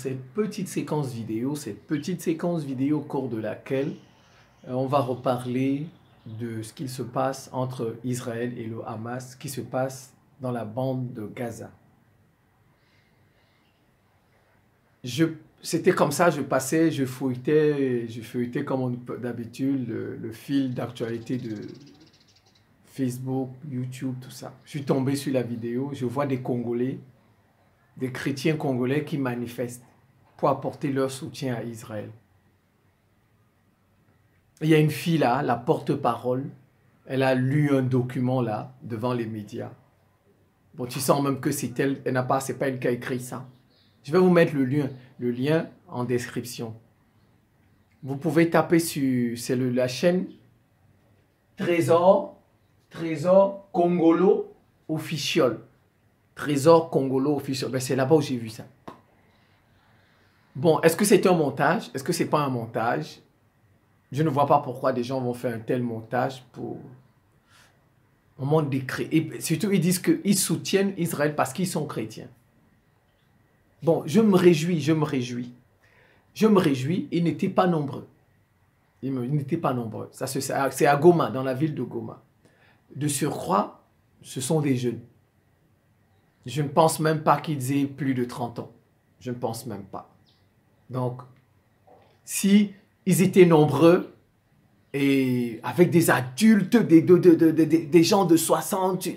cette petite séquence vidéo, cette petite séquence vidéo au cours de laquelle euh, on va reparler de ce qu'il se passe entre Israël et le Hamas, ce qui se passe dans la bande de Gaza. c'était comme ça, je passais, je fouillais, je feuilletais comme d'habitude le, fil d'actualité de Facebook, YouTube, tout ça. Je suis tombé sur la vidéo, je vois des Congolais, des chrétiens congolais qui manifestent pour apporter leur soutien à Israël. Il y a une fille là, la porte-parole. Elle a lu un document là, devant les médias. Bon, tu sens même que c'est elle, elle n'a pas, c'est pas elle qui a écrit ça. Je vais vous mettre le lien, le lien en description. Vous pouvez taper sur, c'est la chaîne Trésor, Trésor Congolo Officiel. Trésor Congolo Officiel. Ben, c'est là-bas où j'ai vu ça bon, est-ce que c'est un montage Est-ce que c'est pas un montage Je ne vois pas pourquoi des gens vont faire un tel montage pour au des surtout, ils disent qu'ils soutiennent Israël parce qu'ils sont chrétiens. Bon, je me réjouis, je me réjouis. Je me réjouis, ils n'étaient pas nombreux. Ils n'étaient pas nombreux. Ça, c'est à Goma, dans la ville de Goma. De surcroît, ce sont des jeunes. Je ne pense même pas qu'ils aient plus de 30 ans. Je ne pense même pas. Donc, si ils étaient nombreux et avec des adultes, des, des gens de 60,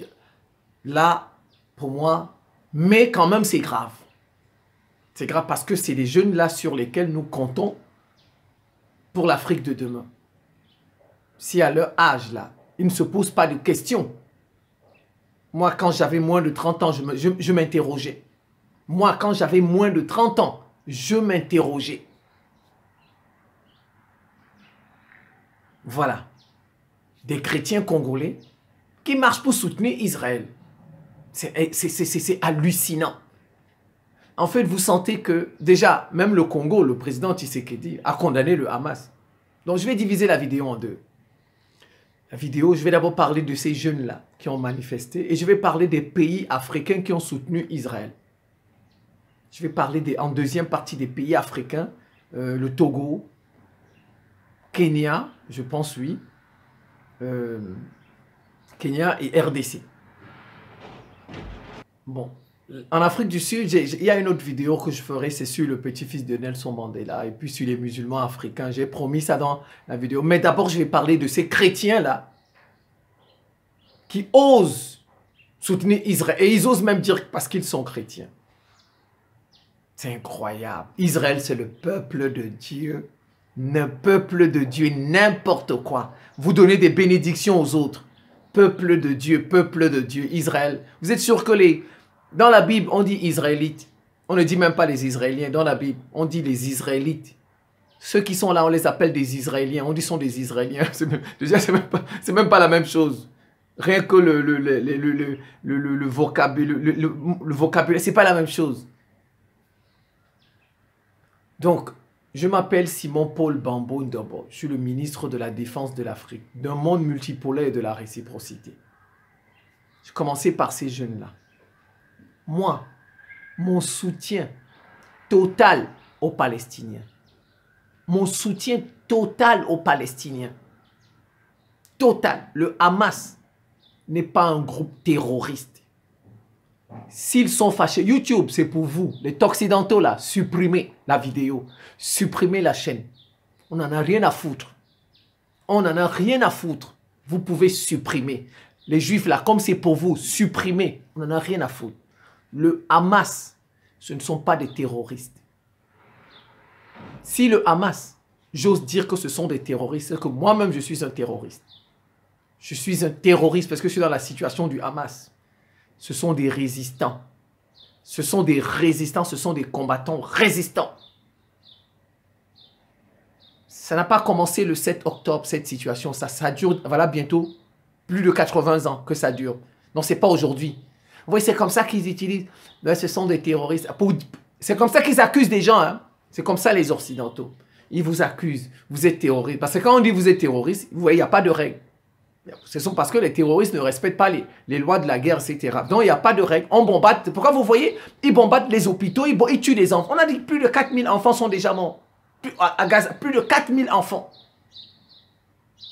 là, pour moi, mais quand même, c'est grave. C'est grave parce que c'est les jeunes là sur lesquels nous comptons pour l'Afrique de demain. Si à leur âge là, ils ne se posent pas de questions. Moi, quand j'avais moins de 30 ans, je m'interrogeais. Moi, quand j'avais moins de 30 ans, je m'interrogeais. Voilà. Des chrétiens congolais qui marchent pour soutenir Israël. Eh, c'est hallucinant. En fait, vous sentez que déjà, même le Congo, le président Tshisekedi a condamné le Hamas. Donc je vais diviser la vidéo en deux. La vidéo, je vais d'abord parler de ces jeunes-là qui ont manifesté et je vais parler des pays africains qui ont soutenu Israël. Je vais parler en deuxième partie des pays africains, euh, le Togo, Kenya, je pense oui, euh, Kenya et RDC. Bon, en Afrique du Sud, il y a une autre vidéo que je ferai, c'est sur le petit-fils de Nelson Mandela et puis sur les musulmans africains. J'ai promis ça dans la vidéo. Mais d'abord, je vais parler de ces chrétiens-là qui osent soutenir Israël. Et ils osent même dire parce qu'ils sont chrétiens. C'est incroyable. Israël, c'est le peuple de Dieu. Le peuple de Dieu, n'importe quoi. Vous donnez des bénédictions aux autres. Peuple de Dieu, peuple de Dieu, Israël. Vous êtes sûr Dans la Bible, on dit Israélite. On ne dit même pas les Israéliens. Dans la Bible, on dit les Israélites. Ceux qui sont là, on les appelle des Israéliens. On dit sont des Israéliens. c'est même, pas, la même chose. Rien que le, le, le, vocabulaire, le, vocabulaire, c'est pas la même chose. Donc, je m'appelle Simon-Paul Bambou Ndobo. Je suis le ministre de la Défense de l'Afrique, d'un monde multipolaire et de la réciprocité. Je commençais par ces jeunes-là. Moi, mon soutien total aux Palestiniens. Mon soutien total aux Palestiniens. Total. Le Hamas n'est pas un groupe terroriste. S'ils sont fâchés, YouTube, c'est pour vous. Les Occidentaux, là, supprimez la vidéo. Supprimez la chaîne. On n'en a rien à foutre. On n'en a rien à foutre. Vous pouvez supprimer. Les Juifs, là, comme c'est pour vous, supprimez. On n'en a rien à foutre. Le Hamas, ce ne sont pas des terroristes. Si le Hamas, j'ose dire que ce sont des terroristes, que moi-même, je suis un terroriste. Je suis un terroriste parce que je suis dans la situation du Hamas ce sont des résistants. Ce sont des résistants, ce sont des combattants résistants. Ça n'a pas commencé le 7 octobre, cette situation. Ça, dure, voilà, bientôt plus de 80 ans que ça dure. Non, c'est pas aujourd'hui. Vous voyez, c'est comme ça qu'ils utilisent. Ben, ce sont des terroristes. C'est comme ça qu'ils accusent des gens. Hein. C'est comme ça les Occidentaux. Ils vous accusent. Vous êtes terroriste. Parce que quand on dit vous êtes terroriste, vous voyez, il n'y a pas de règles. Ce sont parce que les terroristes ne respectent pas les, lois de la guerre, etc. Donc il n'y a pas de règles. On bombarde. Pourquoi vous voyez Ils bombardent les hôpitaux, ils, tuent les enfants. On a dit que plus de 4000 enfants sont déjà morts. Plus, à, à Gaza, plus de 4000 enfants.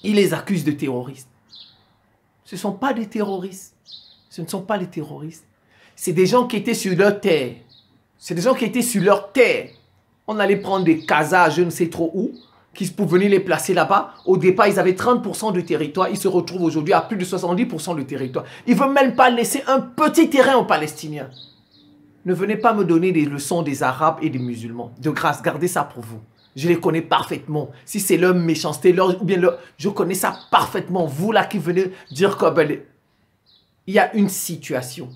Ils les accusent de terroristes. Ce ne sont pas des terroristes. Ce ne sont pas des terroristes. C'est des gens qui étaient sur leur terre. C'est des gens qui étaient sur leur terre. On allait prendre des casas, je ne sais trop où qui pour venir les placer là-bas. Au départ, ils avaient 30% de territoire. Ils se retrouvent aujourd'hui à plus de 70% de territoire. Ils ne veulent même pas laisser un petit terrain aux Palestiniens. Ne venez pas me donner des leçons des Arabes et des musulmans. De grâce, gardez ça pour vous. Je les connais parfaitement. Si c'est leur méchanceté, ou bien je connais ça parfaitement. Vous là qui venez dire qu'il ben, il y a une situation.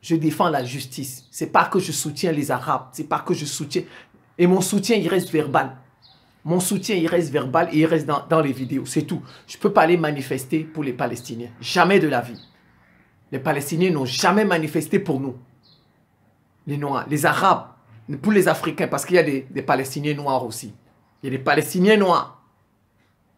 Je défends la justice. C'est pas que je soutiens les Arabes. C'est pas que je soutiens. Et mon soutien, il reste verbal. Mon soutien, il reste verbal et il reste dans, les vidéos. C'est tout. Je ne peux pas aller manifester pour les Palestiniens. Jamais de la vie. Les Palestiniens n'ont jamais manifesté pour nous. Les Noirs, les Arabes, pour les Africains, parce qu'il y a des, Palestiniens noirs aussi. Il y a des Palestiniens noirs.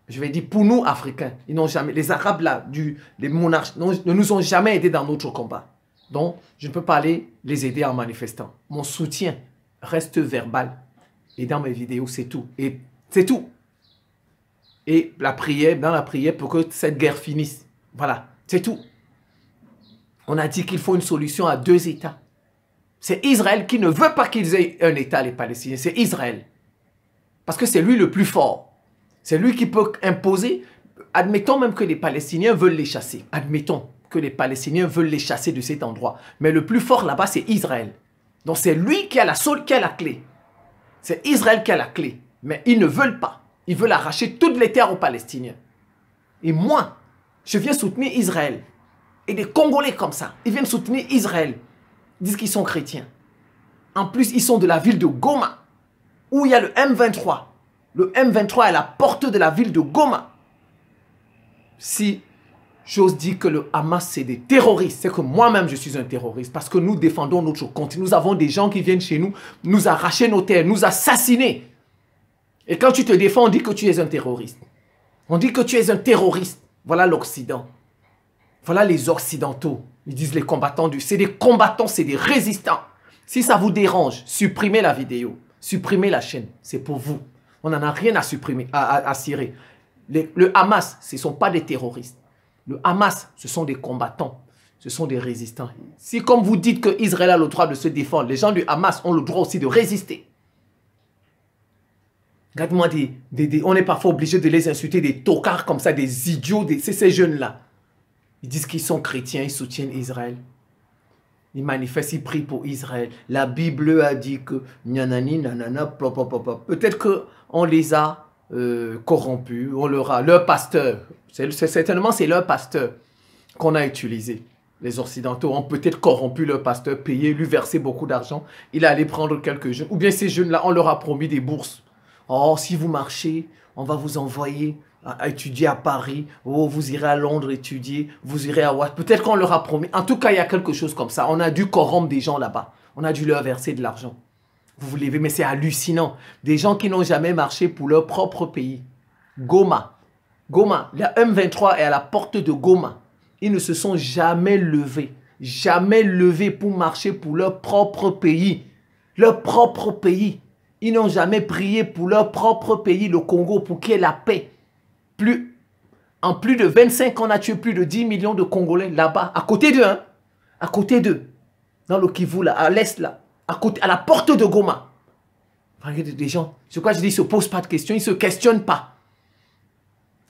Je vais dire pour nous, Africains, ils n'ont jamais. Les Arabes là, du, les monarques, ne nous ont jamais aidés dans notre combat. Donc, je ne peux pas aller les aider en manifestant. Mon soutien reste verbal. Et dans mes vidéos, c'est tout. Et c'est tout. Et la prière, dans la prière, pour que cette guerre finisse. Voilà, c'est tout. On a dit qu'il faut une solution à deux États. C'est Israël qui ne veut pas qu'ils aient un État, les Palestiniens. C'est Israël. Parce que c'est lui le plus fort. C'est lui qui peut imposer. Admettons même que les Palestiniens veulent les chasser. Admettons que les Palestiniens veulent les chasser de cet endroit. Mais le plus fort là-bas, c'est Israël. Donc c'est lui qui a la seule, qui a la clé. C'est Israël qui a la clé. Mais ils ne veulent pas. Ils veulent arracher toutes les terres aux Palestiniens. Et moi, je viens soutenir Israël. Et des Congolais comme ça, ils viennent soutenir Israël. Ils disent qu'ils sont chrétiens. En plus, ils sont de la ville de Goma, où il y a le M23. Le M23 est à la porte de la ville de Goma. Si j'ose dire que le Hamas, c'est des terroristes, c'est que moi-même, je suis un terroriste, parce que nous défendons notre continent. Nous avons des gens qui viennent chez nous, nous arracher nos terres, nous assassiner. Et quand tu te défends, on dit que tu es un terroriste. On dit que tu es un terroriste. Voilà l'Occident. Voilà les Occidentaux. Ils disent les combattants du... C'est des combattants, c'est des résistants. Si ça vous dérange, supprimez la vidéo. Supprimez la chaîne. C'est pour vous. On n'en a rien à supprimer, à, à, cirer. le Hamas, ce ne sont pas des terroristes. Le Hamas, ce sont des combattants. Ce sont des résistants. Si comme vous dites que Israël a le droit de se défendre, les gens du Hamas ont le droit aussi de résister. Regarde-moi, des, on est parfois obligé de les insulter, des tocards comme ça, des idiots, c'est ces jeunes-là. Ils disent qu'ils sont chrétiens, ils soutiennent Israël. Ils manifestent, ils prient pour Israël. La Bible a dit que Peut-être qu'on les a euh, corrompus, on leur a, leur pasteur, c'est, certainement c'est leur pasteur qu'on a utilisé. Les Occidentaux ont peut-être corrompu leur pasteur, payé, lui versé beaucoup d'argent. Il est allé prendre quelques jeunes. Ou bien ces jeunes-là, on leur a promis des bourses Oh, si vous marchez, on va vous envoyer à, étudier à Paris. Oh, vous irez à Londres étudier. Vous irez à Watt. Peut-être qu'on leur a promis. En tout cas, il y a quelque chose comme ça. On a dû corrompre des gens là-bas. On a dû leur verser de l'argent. Vous vous levez, mais c'est hallucinant. Des gens qui n'ont jamais marché pour leur propre pays. Goma. Goma. La M23 est à la porte de Goma. Ils ne se sont jamais levés. Jamais levés pour marcher pour leur propre pays. Leur propre pays. Ils n'ont jamais prié pour leur propre pays, le Congo, pour qu'il y ait la paix. en plus de 25 ans, on a tué plus de 10 millions de Congolais là-bas, à côté d'eux, hein. à côté d'eux, dans le Kivu, à l'est, là, à, la porte de Goma. Regardez des gens, c'est quoi je dis, ils ne se posent pas de questions, ils ne se questionnent pas.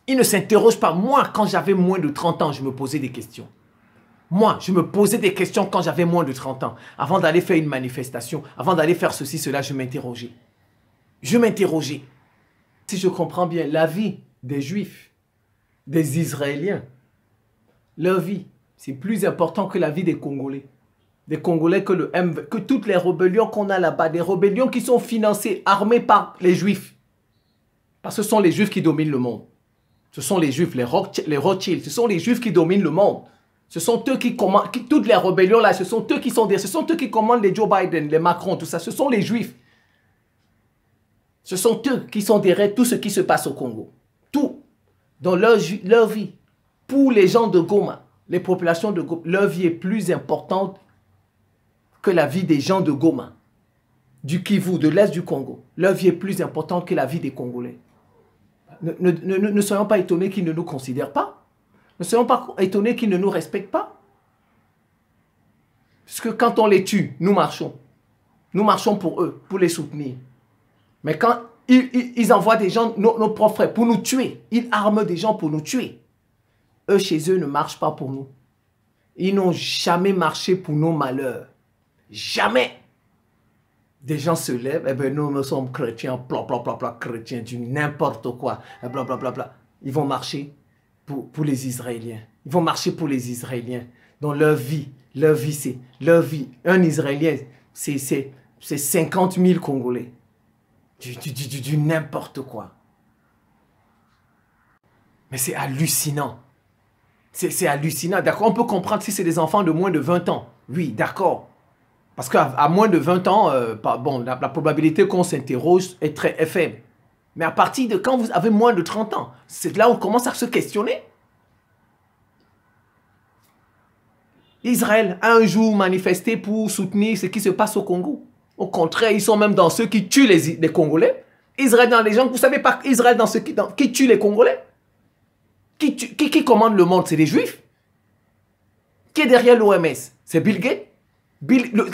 Ils ne s'interrogent pas. Moi, quand j'avais moins de 30 ans, je me posais des questions. Moi, je me posais des questions quand j'avais moins de 30 ans. Avant d'aller faire une manifestation, avant d'aller faire ceci, cela, je m'interrogeais. Je m'interrogeais. Si je comprends bien, la vie des Juifs, des Israéliens, leur vie, c'est plus important que la vie des Congolais. Des Congolais que, le M, que toutes les rébellions qu'on a là-bas, des rébellions qui sont financées, armées par les Juifs. Parce que ce sont les Juifs qui dominent le monde. Ce sont les Juifs, les, Rothschild, ce sont les Juifs qui dominent le monde. Ce sont eux qui commandent, toutes les rébellions là, ce sont eux qui sont ce sont eux qui commandent les Joe Biden, les Macron, tout ça. Ce sont les Juifs. Ce sont eux qui sont derrière tout ce qui se passe au Congo. Tout. Dans leur, vie. Pour les gens de Goma, les populations de Goma, leur vie est plus importante que la vie des gens de Goma, du Kivu, de l'Est du Congo. Leur vie est plus importante que la vie des Congolais. ne soyons pas étonnés qu'ils ne nous considèrent pas. Ne soyons pas étonnés qu'ils ne nous respectent pas. Parce que quand on les tue, nous marchons. Nous marchons pour eux, pour les soutenir. Mais quand ils, envoient des gens, nos, nos pour nous tuer, ils arment des gens pour nous tuer. Eux, chez eux, ne marchent pas pour nous. Ils n'ont jamais marché pour nos malheurs. Jamais. Des gens se lèvent, et eh ben, nous, nous sommes chrétiens, bla bla bla bla, chrétiens du n'importe quoi, eh, bla bla bla bla. Ils vont marcher pour, les Israéliens. Ils vont marcher pour les Israéliens. Dans leur vie, leur vie, c'est leur vie. Un Israélien, c'est 50 000 Congolais. Du, du, du, du n'importe quoi. Mais c'est hallucinant. C'est hallucinant. D'accord, on peut comprendre si c'est des enfants de moins de 20 ans. Oui, d'accord. Parce qu'à à moins de 20 ans, euh, bon, la, probabilité qu'on s'interroge est très faible. Mais à partir de quand vous avez moins de 30 ans, c'est là où on commence à se questionner. Israël a un jour manifesté pour soutenir ce qui se passe au Congo. Au contraire, ils sont même dans ceux qui tuent les, Congolais. Israël dans les gens, vous savez pas Israël dans ceux qui, tue qui tuent les Congolais. Qui, qui, commande le monde, c'est les Juifs. Qui est derrière l'OMS C'est Bill Gates.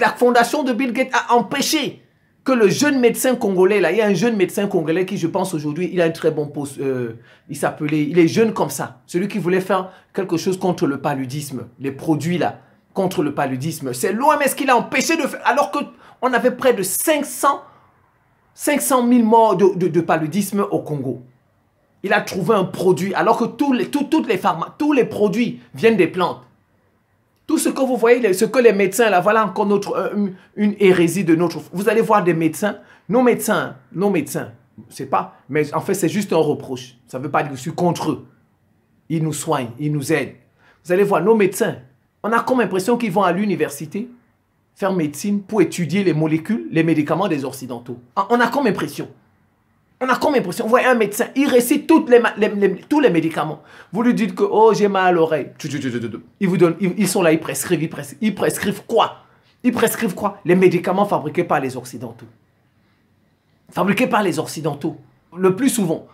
la fondation de Bill Gates a empêché que le jeune médecin congolais, là, il y a un jeune médecin congolais qui, je pense aujourd'hui, il a un très bon poste. Euh, il s'appelait, il est jeune comme ça. Celui qui voulait faire quelque chose contre le paludisme, les produits là, contre le paludisme. C'est l'OMS qui l'a empêché de faire, alors qu'on avait près de 500, 500 000 morts de, paludisme au Congo. Il a trouvé un produit, alors que tous les, toutes les tous les produits viennent des plantes. Tout ce que vous voyez, ce que les médecins, là, voilà encore euh, une, hérésie de notre... Vous allez voir des médecins, nos médecins, nos médecins, c'est pas, mais en fait c'est juste un reproche. Ça ne veut pas dire que je suis contre eux. Ils nous soignent, ils nous aident. Vous allez voir, nos médecins, on a comme impression qu'ils vont à l'université faire médecine pour étudier les molécules, les médicaments des Occidentaux. On a comme impression. On a comme l'impression, vous voyez un médecin, il récite toutes les, tous les médicaments. Vous lui dites que, oh, j'ai mal à l'oreille. Ils vous ils, sont là, ils prescrivent, ils prescrivent, ils prescrivent quoi Ils prescrivent quoi Les médicaments fabriqués par les Occidentaux. Fabriqués par les Occidentaux, le plus souvent.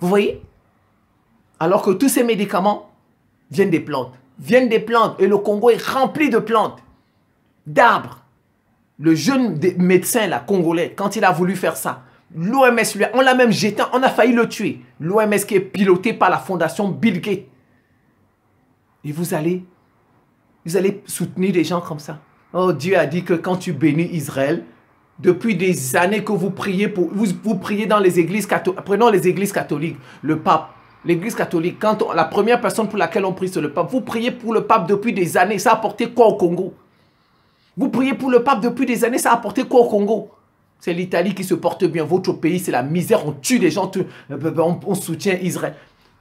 Vous voyez Alors que tous ces médicaments viennent des plantes. Viennent des plantes. Et le Congo est rempli de plantes, d'arbres. Le jeune médecin, là, congolais, quand il a voulu faire ça, L'OMS, on l'a même jeté, on a failli le tuer. L'OMS qui est piloté par la fondation Bill Gates. Et vous allez, vous allez soutenir des gens comme ça. Oh, Dieu a dit que quand tu bénis Israël, depuis des années que vous priez pour, vous, vous priez dans les églises catholiques. Prenons les églises catholiques, le pape. L'église catholique, quand la première personne pour laquelle on prie, c'est le pape. Vous priez pour le pape depuis des années, ça a apporté quoi au Congo Vous priez pour le pape depuis des années, ça a apporté quoi au Congo c'est l'Italie qui se porte bien. Votre pays, c'est la misère. On tue des gens. Euh, on, soutient Israël.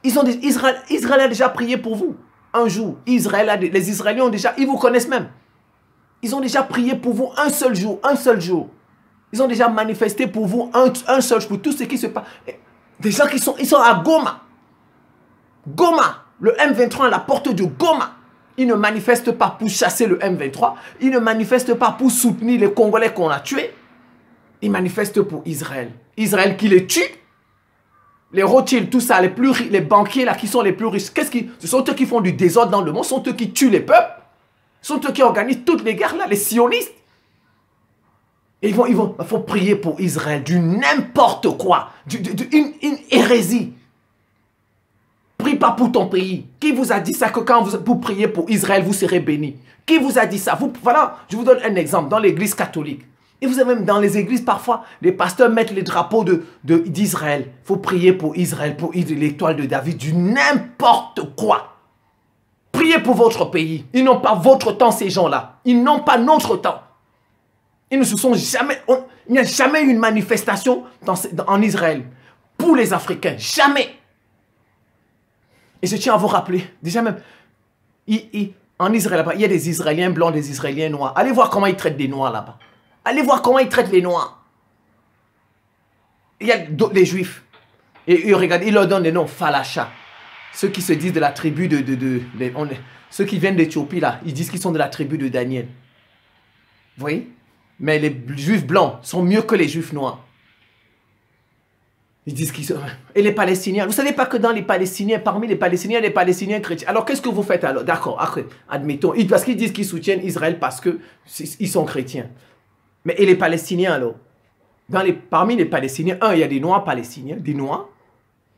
Ils ont Israël, a déjà prié pour vous. Un jour, Israël les Israéliens ont déjà, ils vous connaissent même. Ils ont déjà prié pour vous un seul jour, un seul jour. Ils ont déjà manifesté pour vous un, seul jour, pour tout ce qui se passe. Des gens qui sont, ils sont à Goma. Goma, le M23 à la porte de Goma. Ils ne manifestent pas pour chasser le M23. Ils ne manifestent pas pour soutenir les Congolais qu'on a tués. Ils manifestent pour Israël. Israël qui les tue. Les Rothschild, tout ça, les, plus, les banquiers là qui sont les plus riches, qu'est-ce qui, ce sont eux qui font du désordre dans le monde, ce sont eux qui tuent les peuples, ce sont eux qui organisent toutes les guerres là, les sionistes. Et ils vont, ils vont, il faut prier pour Israël du n'importe quoi, d'une, une, hérésie. Prie pas pour ton pays. Qui vous a dit ça que quand vous, vous priez pour Israël, vous serez béni Qui vous a dit ça vous, Voilà, je vous donne un exemple dans l'église catholique. Et vous savez, même dans les églises, parfois, les pasteurs mettent les drapeaux d'Israël. De, Il faut prier pour Israël, pour l'étoile de David, du n'importe quoi. Priez pour votre pays. Ils n'ont pas votre temps, ces gens-là. Ils n'ont pas notre temps. Ils ne se sont jamais... il n'y a jamais eu une manifestation en Israël pour les Africains. Jamais. Et je tiens à vous rappeler, déjà même, en Israël, il y a des Israéliens blancs, des Israéliens noirs. Allez voir comment ils traitent des noirs là-bas. Allez voir comment ils traitent les Noirs. Il y a des Juifs. Et regardez, ils leur donnent le noms Falacha. Ceux qui se disent de la tribu de... ceux qui viennent d'Éthiopie, là, ils disent qu'ils sont de la tribu de Daniel. Vous voyez Mais les Juifs blancs sont mieux que les Juifs noirs. Ils disent qu'ils sont... Et les Palestiniens, vous ne savez pas que dans les Palestiniens, parmi les Palestiniens, les Palestiniens chrétiens. Alors qu'est-ce que vous faites alors D'accord, admettons. Parce qu'ils disent qu'ils soutiennent Israël parce qu'ils sont chrétiens. Mais et les Palestiniens alors Dans les, Parmi les Palestiniens, un, il y a des Noirs palestiniens, des Noirs,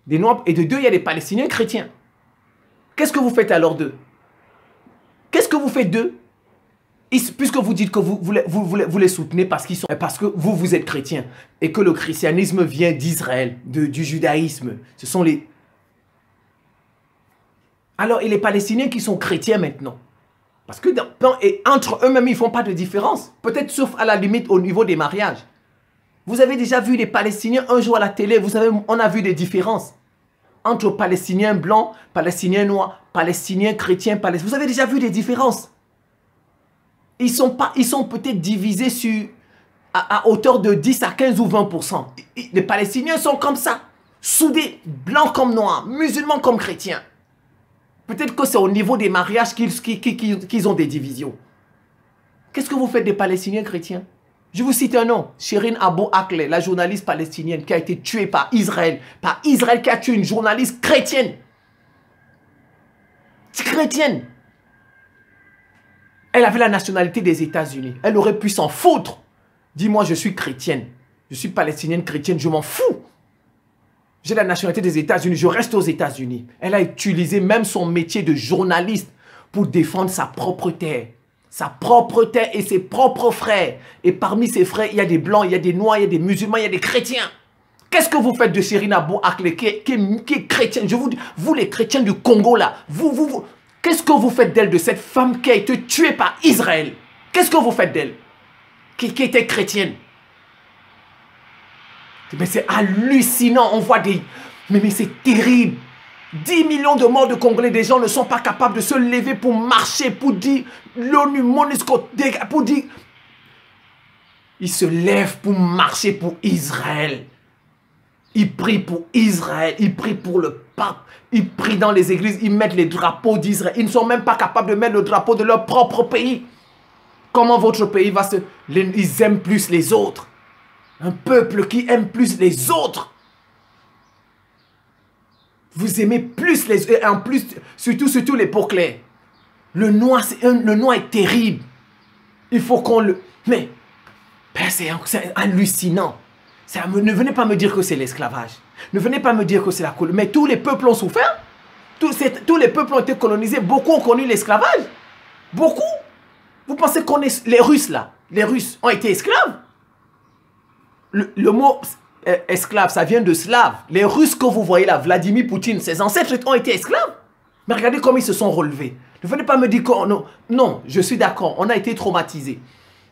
des Noirs, et de deux, il y a des Palestiniens chrétiens. Qu'est-ce que vous faites alors d'eux Qu'est-ce que vous faites d'eux Puisque vous dites que vous, vous, vous, les soutenez parce, qu'ils sont, parce que vous, vous êtes chrétien et que le christianisme vient d'Israël, du judaïsme. Ce sont les... Alors, et les Palestiniens qui sont chrétiens maintenant parce que et entre eux-mêmes, ils ne font pas de différence. Peut-être sauf à la limite au niveau des mariages. Vous avez déjà vu les Palestiniens un jour à la télé, vous savez, on a vu des différences. Entre Palestiniens blancs, Palestiniens noirs, Palestiniens chrétiens, Palestiniens... Vous avez déjà vu des différences. Ils sont, sont peut-être divisés sur, à, à, hauteur de 10 à 15 ou 20 Les Palestiniens sont comme ça, soudés, blancs comme noirs, musulmans comme chrétiens. Peut-être que c'est au niveau des mariages qu'ils ont des divisions. Qu'est-ce que vous faites des Palestiniens chrétiens Je vous cite un nom, Shirin Abu Akleh, la journaliste palestinienne qui a été tuée par Israël. Par Israël qui a tué une journaliste chrétienne. Chrétienne. Elle avait la nationalité des États-Unis. Elle aurait pu s'en foutre. Dis-moi, je suis chrétienne. Je suis palestinienne chrétienne, je m'en fous. J'ai la nationalité des États-Unis, je reste aux États-Unis. Elle a utilisé même son métier de journaliste pour défendre sa propre terre. Sa propre terre et ses propres frères. Et parmi ses frères, il y a des blancs, il y a des noirs, il y a des musulmans, il y a des chrétiens. Qu'est-ce que vous faites de Sherina Bouakle qui, est, chrétienne Je vous dis, vous les chrétiens du Congo là, vous, vous, vous. Qu'est-ce que vous faites d'elle, de cette femme qui a été tuée par Israël Qu'est-ce que vous faites d'elle qui était chrétienne mais c'est hallucinant. On voit des... Mais, mais c'est terrible. 10 millions de morts de Congolais, des gens ne sont pas capables de se lever pour marcher, pour dire l'ONU, MONUSCO, pour dire... Ils se lèvent pour marcher pour Israël. Ils prient pour Israël, ils prient pour le pape, ils prient dans les églises, ils mettent les drapeaux d'Israël. Ils ne sont même pas capables de mettre le drapeau de leur propre pays. Comment votre pays va se... Ils aiment plus les autres. Un peuple qui aime plus les autres. Vous aimez plus les... autres. en plus, surtout, surtout les pauvres clés. Le noir, c'est le est terrible. Il faut qu'on le... Mais, c'est hallucinant. ne venez pas me dire que c'est l'esclavage. Ne venez pas me dire que c'est la colonie. Mais tous les peuples ont souffert. Tous, tous les peuples ont été colonisés. Beaucoup ont connu l'esclavage. Beaucoup. Vous pensez qu'on est... Les Russes, là, les Russes ont été esclaves le, mot esclave, ça vient de slave. Les Russes que vous voyez là, Vladimir Poutine, ses ancêtres ont été esclaves. Mais regardez comment ils se sont relevés. Ne venez pas me dire que oh non, non, je suis d'accord, on a été traumatisés.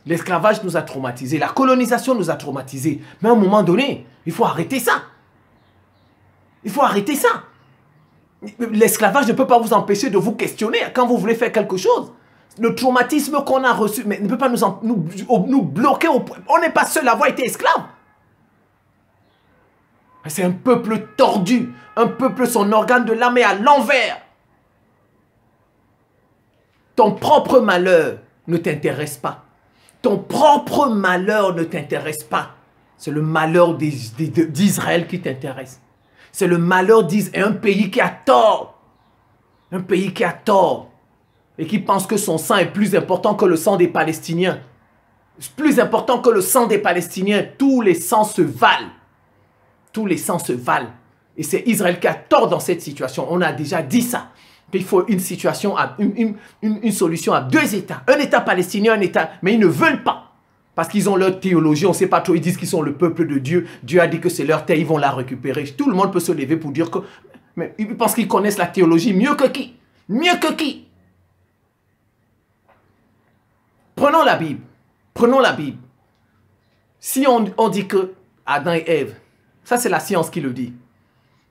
L'esclavage nous a traumatisés, la colonisation nous a traumatisés. Mais à un moment donné, il faut arrêter ça. Il faut arrêter ça. L'esclavage ne peut pas vous empêcher de vous questionner quand vous voulez faire quelque chose le traumatisme qu'on a reçu mais ne peut pas nous, nous, bloquer. on n'est pas seul à avoir été esclave. C'est un peuple tordu, un peuple son organe de l'âme est à l'envers. Ton propre malheur ne t'intéresse pas. Ton propre malheur ne t'intéresse pas. C'est le malheur d'Israël qui t'intéresse. C'est le malheur un pays qui a tort. Un pays qui a tort et qui pense que son sang est plus important que le sang des Palestiniens. Plus important que le sang des Palestiniens. Tous les sangs se valent. Tous les sangs se valent. Et c'est Israël qui a tort dans cette situation. On a déjà dit ça. Il faut une situation, une, une solution à deux États. Un État palestinien, un État... Mais ils ne veulent pas. Parce qu'ils ont leur théologie, on ne sait pas trop, ils disent qu'ils sont le peuple de Dieu. Dieu a dit que c'est leur terre, ils vont la récupérer. Tout le monde peut se lever pour dire que... Mais ils pensent qu'ils connaissent la théologie mieux que qui Mieux que qui Prenons la Bible. Prenons la Bible. Si on, dit que Adam et Ève, ça c'est la science qui le dit.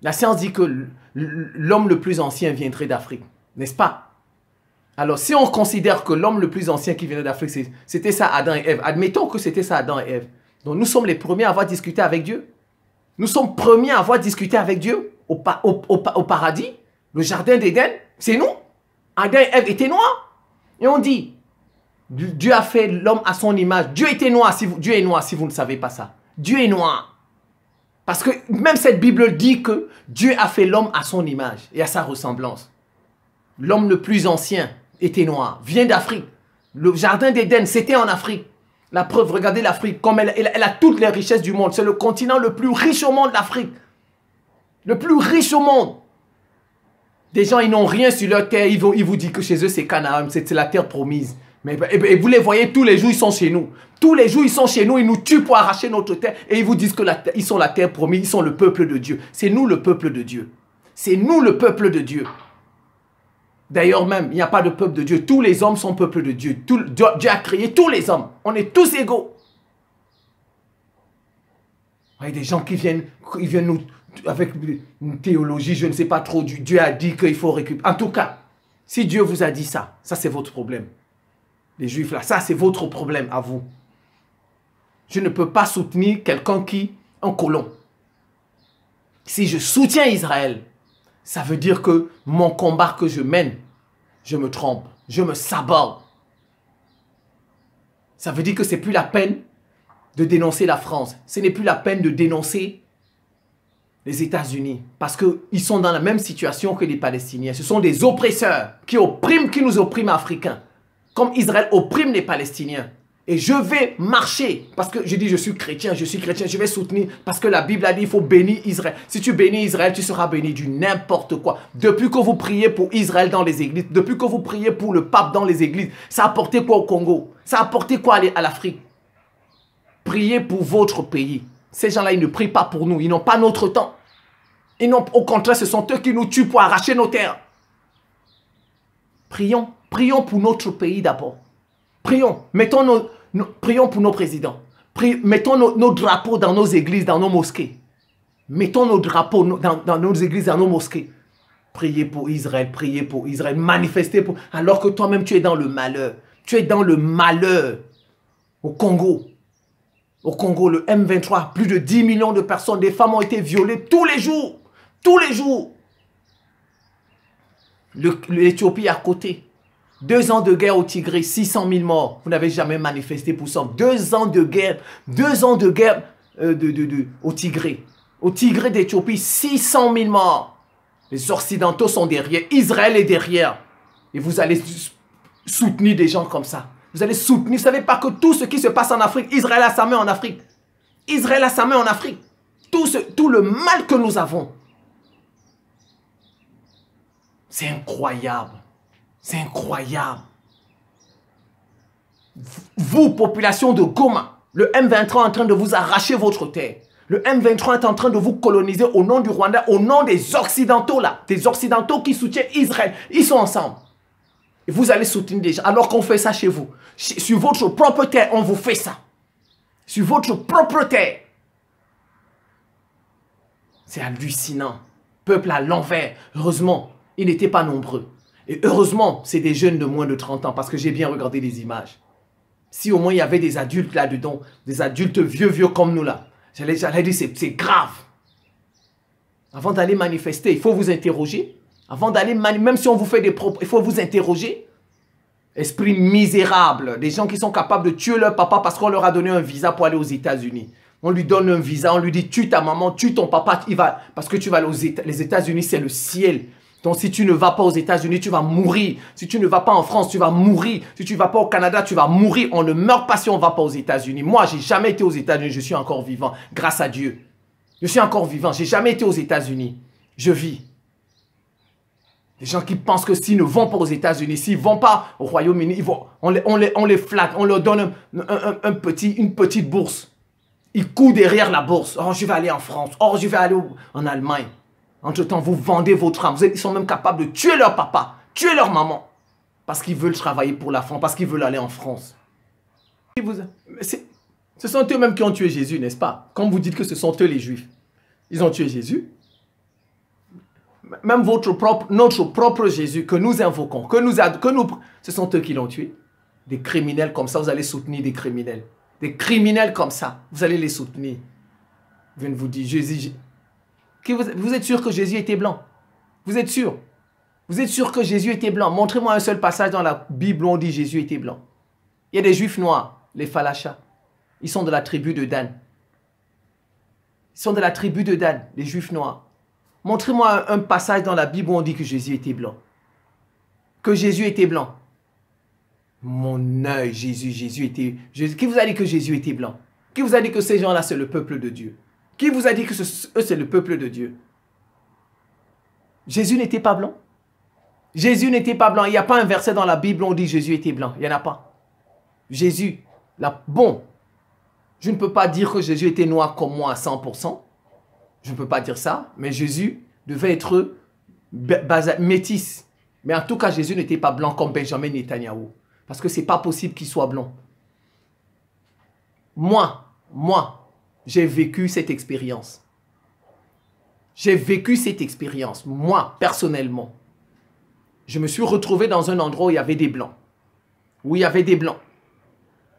La science dit que l'homme le plus ancien viendrait d'Afrique, n'est-ce pas Alors si on considère que l'homme le plus ancien qui venait d'Afrique, c'était ça Adam et Ève, admettons que c'était ça Adam et Ève. Donc nous sommes les premiers à avoir discuté avec Dieu. Nous sommes premiers à avoir discuté avec Dieu au, au paradis, le jardin d'Éden. C'est nous. Adam et Ève étaient noirs. Et on dit, Dieu a fait l'homme à son image. Dieu était noir si vous, Dieu est noir si vous ne savez pas ça. Dieu est noir. Parce que même cette Bible dit que Dieu a fait l'homme à son image et à sa ressemblance. L'homme le plus ancien était noir, vient d'Afrique. Le jardin d'Éden, c'était en Afrique. La preuve, regardez l'Afrique, comme elle, a toutes les richesses du monde. C'est le continent le plus riche au monde, l'Afrique. Le plus riche au monde. Des gens, ils n'ont rien sur leur terre. Ils, ils vous disent que chez eux, c'est Canaan, c'est la terre promise et, vous les voyez tous les jours, ils sont chez nous. Tous les jours, ils sont chez nous, ils nous tuent pour arracher notre terre et ils vous disent qu'ils sont la terre promise, ils sont le peuple de Dieu. C'est nous le peuple de Dieu. C'est nous le peuple de Dieu. D'ailleurs même, il n'y a pas de peuple de Dieu. Tous les hommes sont peuple de Dieu. Dieu. a créé tous les hommes. On est tous égaux. Il y a des gens qui viennent, ils viennent nous, avec une théologie, je ne sais pas trop, Dieu a dit qu'il faut récupérer. En tout cas, si Dieu vous a dit ça, ça c'est votre problème les juifs là. Ça, c'est votre problème à vous. Je ne peux pas soutenir quelqu'un qui, un colon. Si je soutiens Israël, ça veut dire que mon combat que je mène, je me trompe, je me saborde. Ça veut dire que c'est plus la peine de dénoncer la France. Ce n'est plus la peine de dénoncer les États-Unis parce qu'ils sont dans la même situation que les Palestiniens. Ce sont des oppresseurs qui oppriment, qui nous oppriment Africains comme Israël opprime les Palestiniens. Et je vais marcher parce que je dis je suis chrétien, je suis chrétien, je vais soutenir parce que la Bible a dit il faut bénir Israël. Si tu bénis Israël, tu seras béni du n'importe quoi. Depuis que vous priez pour Israël dans les églises, depuis que vous priez pour le pape dans les églises, ça a apporté quoi au Congo Ça a apporté quoi à l'Afrique Priez pour votre pays. Ces gens-là, ils ne prient pas pour nous, ils n'ont pas notre temps. Ils au contraire, ce sont eux qui nous tuent pour arracher nos terres. Prions. Prions pour notre pays d'abord. Prions. Mettons nos, prions pour nos présidents. mettons nos, drapeaux dans nos églises, dans nos mosquées. Mettons nos drapeaux dans, dans nos églises, dans nos mosquées. Priez pour Israël, priez pour Israël, manifestez pour... Alors que toi-même, tu es dans le malheur. Tu es dans le malheur au Congo. Au Congo, le M23, plus de 10 millions de personnes, des femmes ont été violées tous les jours. Tous les jours l'Éthiopie à côté. Deux ans de guerre au Tigré, 600 000 morts. Vous n'avez jamais manifesté pour ça. Deux ans de guerre, deux ans de guerre euh, de, au Tigré. Au Tigré d'Éthiopie, 600 000 morts. Les Occidentaux sont derrière, Israël est derrière. Et vous allez soutenir des gens comme ça. Vous allez soutenir, vous ne savez pas que tout ce qui se passe en Afrique, Israël a sa main en Afrique. Israël a sa main en Afrique. Tout, ce, tout le mal que nous avons, c'est incroyable. C'est incroyable. Vous, population de Goma, le M23 est en train de vous arracher votre terre. Le M23 est en train de vous coloniser au nom du Rwanda, au nom des Occidentaux là. Des Occidentaux qui soutiennent Israël. Ils sont ensemble. Et vous allez soutenir des gens alors qu'on fait ça chez vous. Sur votre propre terre, on vous fait ça. Sur votre propre terre. C'est hallucinant. Peuple à l'envers. Heureusement, ils n'étaient pas nombreux. Et heureusement, c'est des jeunes de moins de 30 ans parce que j'ai bien regardé les images. Si au moins il y avait des adultes là-dedans, des adultes vieux, vieux comme nous là, j'allais dire c'est grave. Avant d'aller manifester, il faut vous interroger. Avant d'aller même si on vous fait des propos, il faut vous interroger. Esprit misérable, des gens qui sont capables de tuer leur papa parce qu'on leur a donné un visa pour aller aux États-Unis. On lui donne un visa, on lui dit tue ta maman, tue ton papa, il va, parce que tu vas aller aux États-Unis, c'est le ciel. Donc si tu ne vas pas aux États-Unis, tu vas mourir. Si tu ne vas pas en France, tu vas mourir. Si tu ne vas pas au Canada, tu vas mourir. On ne meurt pas si on ne va pas aux États-Unis. Moi, j'ai jamais été aux États-Unis. Je suis encore vivant, grâce à Dieu. Je suis encore vivant. J'ai jamais été aux États-Unis. Je vis. Les gens qui pensent que s'ils ne vont pas aux États-Unis, s'ils ne vont pas au Royaume-Uni, on, les, on, on flatte, on leur donne petit, une petite bourse. Ils courent derrière la bourse. Oh, je vais aller en France. Oh, je vais aller en Allemagne. Entre-temps, vous vendez votre âme. Ils sont même capables de tuer leur papa, tuer leur maman. Parce qu'ils veulent travailler pour la France, parce qu'ils veulent aller en France. Ce sont eux-mêmes qui ont tué Jésus, n'est-ce pas Quand vous dites que ce sont eux les Juifs, ils ont tué Jésus. Même votre propre, notre propre Jésus que nous invoquons, que nous, que nous, ce sont eux qui l'ont tué. Des criminels comme ça, vous allez soutenir des criminels. Des criminels comme ça, vous allez les soutenir. Je ne vous dire, Jésus, vous, êtes sûr que Jésus était blanc Vous êtes sûr Vous êtes sûr que Jésus était blanc Montrez-moi un seul passage dans la Bible où on dit Jésus était blanc. Il y a des juifs noirs, les Falachas. Ils sont de la tribu de Dan. Ils sont de la tribu de Dan, les juifs noirs. Montrez-moi un passage dans la Bible où on dit que Jésus était blanc. Que Jésus était blanc. Mon œil, Jésus, Jésus était... qui vous a dit que Jésus était blanc Qui vous a dit que ces gens-là, c'est le peuple de Dieu qui vous a dit que c'est le peuple de Dieu Jésus n'était pas blanc. Jésus n'était pas blanc. Il n'y a pas un verset dans la Bible où on dit Jésus était blanc. Il n'y en a pas. Jésus, la, bon, je ne peux pas dire que Jésus était noir comme moi à 100%. Je ne peux pas dire ça. Mais Jésus devait être métis. Mais en tout cas, Jésus n'était pas blanc comme Benjamin Netanyahu. Parce que ce n'est pas possible qu'il soit blanc. Moi, moi, j'ai vécu cette expérience. J'ai vécu cette expérience, moi, personnellement. Je me suis retrouvé dans un endroit où il y avait des blancs. Où il y avait des blancs.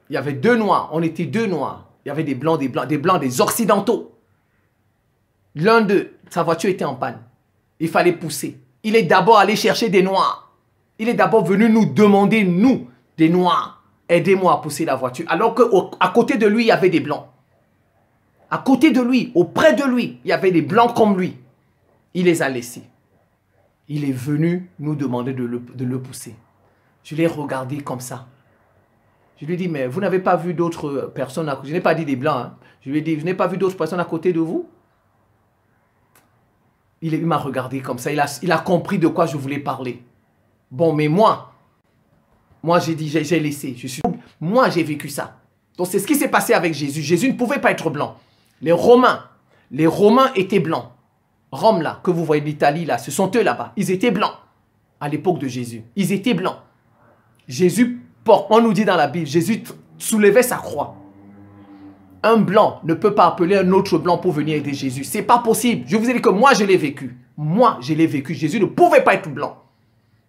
Il y avait deux noirs, on était deux noirs. Il y avait des blancs, des blancs, des blancs, des occidentaux. L'un d'eux, sa voiture était en panne. Il fallait pousser. Il est d'abord allé chercher des noirs. Il est d'abord venu nous demander, nous, des noirs, aidez-moi à pousser la voiture. Alors qu'à côté de lui, il y avait des blancs à côté de lui, auprès de lui, il y avait des blancs comme lui. Il les a laissés. Il est venu nous demander de le, pousser. Je l'ai regardé comme ça. Je lui ai dit, mais vous n'avez pas vu d'autres personnes à côté. Je n'ai pas dit des blancs. Hein. Je lui ai dit, je n'ai pas vu d'autres personnes à côté de vous. Il, m'a regardé comme ça. Il a, il a compris de quoi je voulais parler. Bon, mais moi, moi j'ai dit, j'ai laissé. Je suis... Moi j'ai vécu ça. Donc c'est ce qui s'est passé avec Jésus. Jésus ne pouvait pas être blanc les Romains, les Romains étaient blancs. Rome, là, que vous voyez l'Italie, là, ce sont eux là-bas. Ils étaient blancs à l'époque de Jésus. Ils étaient blancs. Jésus porte, on nous dit dans la Bible, Jésus soulevait sa croix. Un blanc ne peut pas appeler un autre blanc pour venir aider Jésus. C'est pas possible. Je vous ai dit que moi, je l'ai vécu. Moi, je l'ai vécu. Jésus ne pouvait pas être blanc.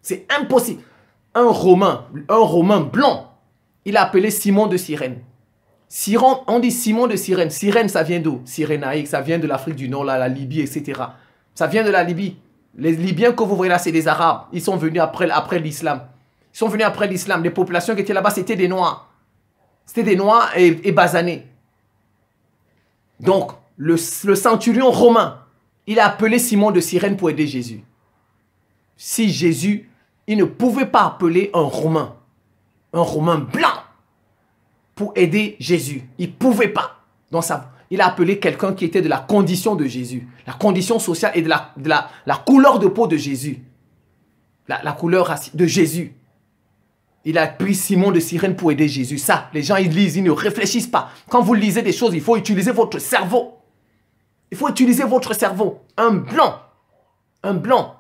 C'est impossible. Un Romain, un Romain blanc, il a appelé Simon de Cyrène on dit Simon de Sirène. Sirène, ça vient d'où Cyrénaïque, ça vient de l'Afrique du Nord, là, la Libye, etc. Ça vient de la Libye. Les Libyens que vous voyez là, c'est des Arabes. Ils sont venus après, l'islam. Ils sont venus après l'islam. Les populations qui étaient là-bas, c'était des Noirs. C'était des Noirs et, et basanés. Donc, le, le, centurion romain, il a appelé Simon de Sirène pour aider Jésus. Si Jésus, il ne pouvait pas appeler un Romain, un Romain blanc, pour aider Jésus. Il pouvait pas. Dans sa... Il a appelé quelqu'un qui était de la condition de Jésus, la condition sociale et de la, couleur de peau de Jésus, la, couleur de Jésus. Il a pris Simon de sirène pour aider Jésus. Ça, les gens, ils lisent, ils ne réfléchissent pas. Quand vous lisez des choses, il faut utiliser votre cerveau. Il faut utiliser votre cerveau. Un blanc. Un blanc.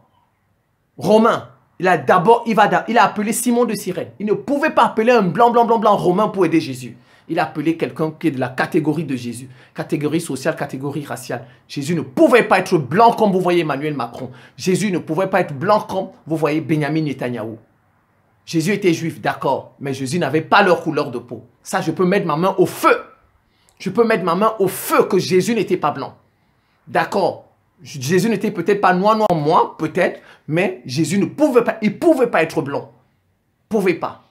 Romain il a d'abord, il, il a appelé Simon de Sirène. Il ne pouvait pas appeler un blanc, blanc, blanc, blanc romain pour aider Jésus. Il a appelé quelqu'un qui est de la catégorie de Jésus, catégorie sociale, catégorie raciale. Jésus ne pouvait pas être blanc comme vous voyez Emmanuel Macron. Jésus ne pouvait pas être blanc comme vous voyez Benjamin Netanyahu. Jésus était juif, d'accord, mais Jésus n'avait pas leur couleur de peau. Ça, je peux mettre ma main au feu. Je peux mettre ma main au feu que Jésus n'était pas blanc. D'accord, Jésus n'était peut-être pas noir, noir, moi, peut-être, mais Jésus ne pouvait pas, il pouvait pas être blanc. Pouvait pas.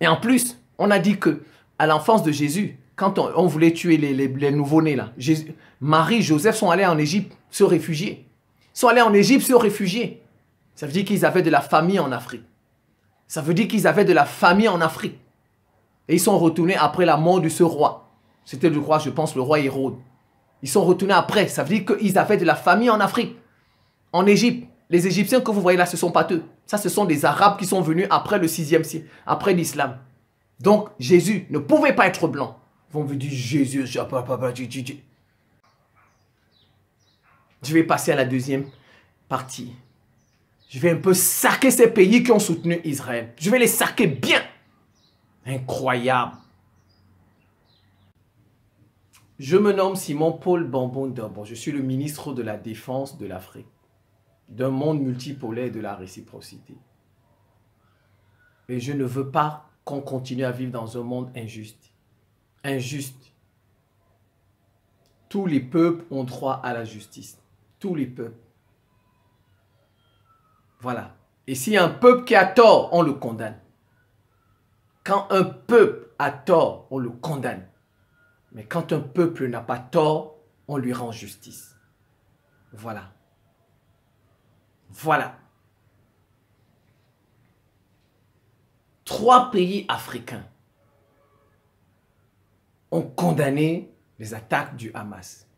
Et en plus, on a dit que à l'enfance de Jésus, quand on, voulait tuer les, les, nouveau-nés, là, Jésus, Marie, Joseph sont allés en Égypte se réfugier. Ils sont allés en Égypte se réfugier. Ça veut dire qu'ils avaient de la famille en Afrique. Ça veut dire qu'ils avaient de la famille en Afrique. Et ils sont retournés après la mort de ce roi. C'était le roi, je pense, le roi Hérode. Ils sont retournés après. Ça veut dire qu'ils avaient de la famille en Afrique, en Égypte. Les Égyptiens que vous voyez là, ce ne sont pas eux. Ça, ce sont des Arabes qui sont venus après le 6e siècle, après l'islam. Donc, Jésus ne pouvait pas être blanc. Vous me dites, Jésus, je vais passer à la deuxième partie. Je vais un peu saquer ces pays qui ont soutenu Israël. Je vais les saquer bien. Incroyable. Je me nomme Simon-Paul Bon. Je suis le ministre de la Défense de l'Afrique, d'un monde multipolaire et de la réciprocité. Et je ne veux pas qu'on continue à vivre dans un monde injuste. Injuste. Tous les peuples ont droit à la justice. Tous les peuples. Voilà. Et si un peuple qui a tort, on le condamne. Quand un peuple a tort, on le condamne. Mais quand un peuple n'a pas tort, on lui rend justice. Voilà. Voilà. Trois pays africains ont condamné les attaques du Hamas.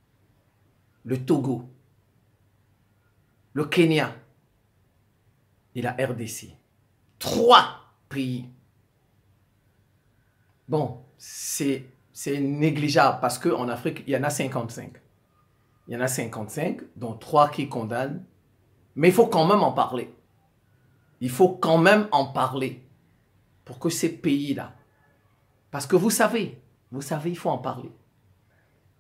Le Togo, le Kenya et la RDC. Trois pays. Bon, c'est c'est négligeable parce qu'en Afrique, il y en a 55. Il y en a 55, dont 3 qui condamnent. Mais il faut quand même en parler. Il faut quand même en parler pour que ces pays-là, parce que vous savez, vous savez, il faut en parler.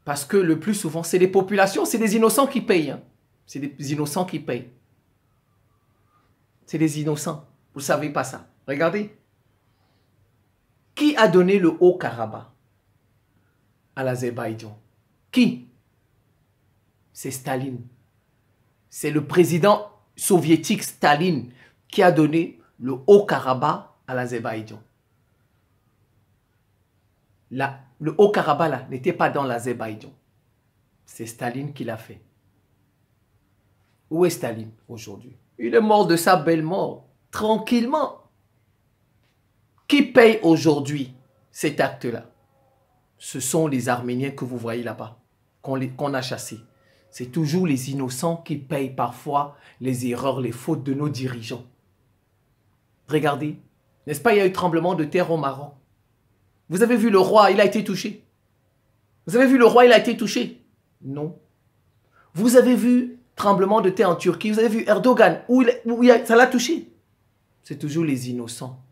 Parce que le plus souvent, c'est les populations, c'est des innocents qui payent. Hein. C'est des innocents qui payent. C'est des innocents. Vous ne savez pas ça. Regardez. Qui a donné le Haut-Karabakh à l'Azerbaïdjan. Qui C'est Staline. C'est le président soviétique Staline qui a donné le Haut-Karabakh à l'Azerbaïdjan. Là, le Haut-Karabakh n'était pas dans l'Azerbaïdjan. C'est Staline qui l'a fait. Où est Staline aujourd'hui Il est mort de sa belle mort, tranquillement. Qui paye aujourd'hui cet acte-là ce sont les Arméniens que vous voyez là-bas, qu'on a chassés. C'est toujours les innocents qui payent parfois les erreurs, les fautes de nos dirigeants. Regardez, n'est-ce pas, il y a eu tremblement de terre au Maroc. Vous avez vu le roi, il a été touché. Vous avez vu le roi, il a été touché. Non. Vous avez vu tremblement de terre en Turquie, vous avez vu Erdogan, où, ça l'a touché. C'est toujours les innocents.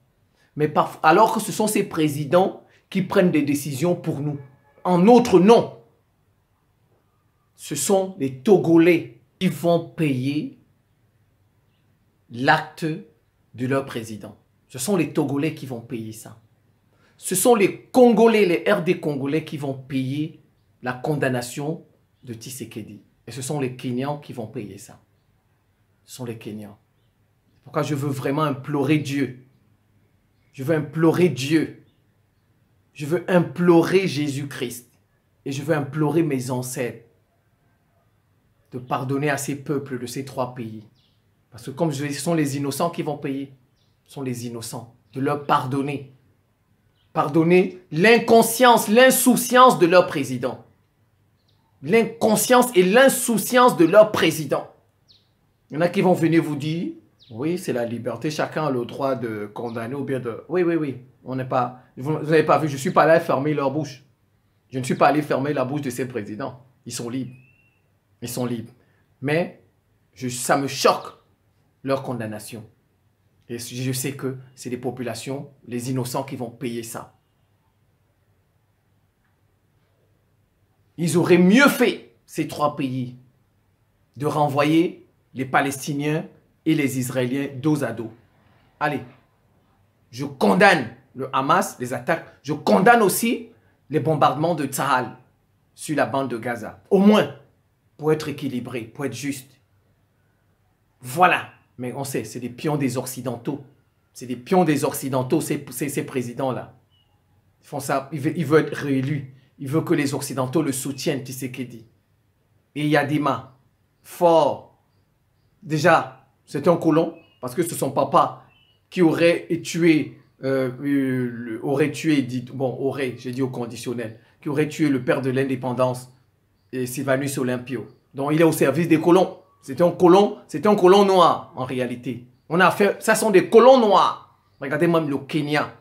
Mais alors que ce sont ces présidents qui prennent des décisions pour nous. En notre nom, ce sont les Togolais qui vont payer l'acte de leur président. Ce sont les Togolais qui vont payer ça. Ce sont les Congolais, les RD Congolais qui vont payer la condamnation de Tshisekedi. Et ce sont les Kenyans qui vont payer ça. Ce sont les Kenyans. Pourquoi je veux vraiment implorer Dieu. Je veux implorer Dieu je veux implorer Jésus-Christ et je veux implorer mes ancêtres de pardonner à ces peuples de ces trois pays. Parce que comme je dis, ce sont les innocents qui vont payer, ce sont les innocents, de leur pardonner. Pardonner l'inconscience, l'insouciance de leur président. L'inconscience et l'insouciance de leur président. Il y en a qui vont venir vous dire, oui, c'est la liberté. Chacun a le droit de condamner ou bien de. Oui, oui, oui. On n'est pas. Vous n'avez pas vu, je ne suis pas allé fermer leur bouche. Je ne suis pas allé fermer la bouche de ces présidents. Ils sont libres. Ils sont libres. Mais je, ça me choque leur condamnation. Et je sais que c'est les populations, les innocents qui vont payer ça. Ils auraient mieux fait, ces trois pays, de renvoyer les Palestiniens et les Israéliens dos à dos. Allez, je condamne le Hamas, les attaques. Je condamne aussi les bombardements de Tzahal sur la bande de Gaza. Au moins, pour être équilibré, pour être juste. Voilà. Mais on sait, c'est des pions des Occidentaux. C'est des pions des Occidentaux, ces, ces, présidents-là. Ils font ça, ils veulent, être réélus. Ils veulent que les Occidentaux le soutiennent, tu sais il y a des Yadima, fort. Déjà, c'est un colon, parce que c'est son papa qui aurait tué, euh, euh, aurait tué, dit, bon, aurait, j'ai dit au conditionnel, qui aurait tué le père de l'indépendance, et Olympio. Donc il est au service des colons. C'était un colon, c'était un colon noir en réalité. On a fait, ça sont des colons noirs. Regardez même le Kenya.